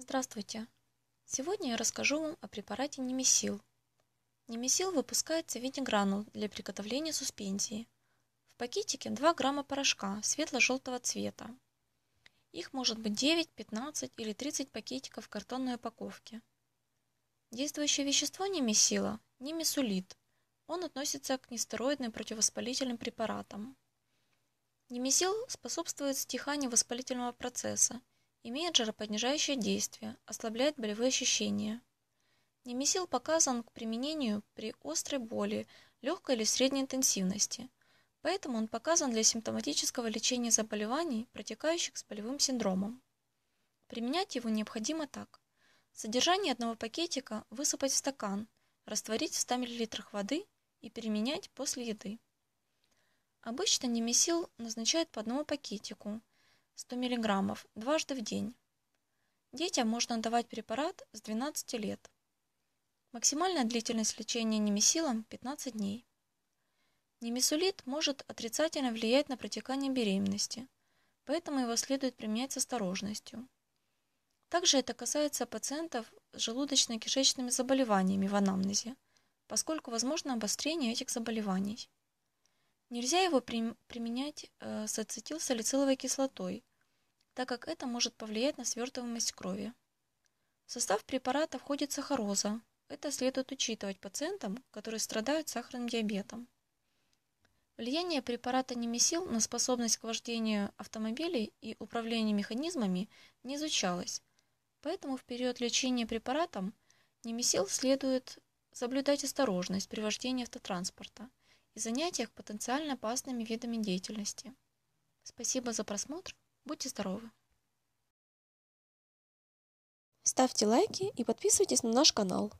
Здравствуйте! Сегодня я расскажу вам о препарате Немесил. Немесил выпускается в виде гранул для приготовления суспензии. В пакетике 2 грамма порошка светло-желтого цвета. Их может быть 9, 15 или 30 пакетиков в картонной упаковке. Действующее вещество немесила – немесулит. Он относится к нестероидным противовоспалительным препаратам. Немесил способствует стиханию воспалительного процесса Имеет жаропонижающее действие, ослабляет болевые ощущения. Немесил показан к применению при острой боли, легкой или средней интенсивности, поэтому он показан для симптоматического лечения заболеваний, протекающих с болевым синдромом. Применять его необходимо так. Содержание одного пакетика высыпать в стакан, растворить в 100 мл воды и применять после еды. Обычно немесил назначают по одному пакетику, 100 мг дважды в день. Детям можно давать препарат с 12 лет. Максимальная длительность лечения немесилом – 15 дней. Немесулит может отрицательно влиять на протекание беременности, поэтому его следует применять с осторожностью. Также это касается пациентов с желудочно-кишечными заболеваниями в анамнезе, поскольку возможно обострение этих заболеваний. Нельзя его при, применять э, с ацетилсалициловой кислотой, так как это может повлиять на свертываемость крови. В состав препарата входит сахароза. Это следует учитывать пациентам, которые страдают сахарным диабетом. Влияние препарата немесил на способность к вождению автомобилей и управлению механизмами не изучалось, поэтому в период лечения препаратом немесил следует соблюдать осторожность при вождении автотранспорта – и занятиях потенциально опасными видами деятельности. Спасибо за просмотр. Будьте здоровы! Ставьте лайки и подписывайтесь на наш канал.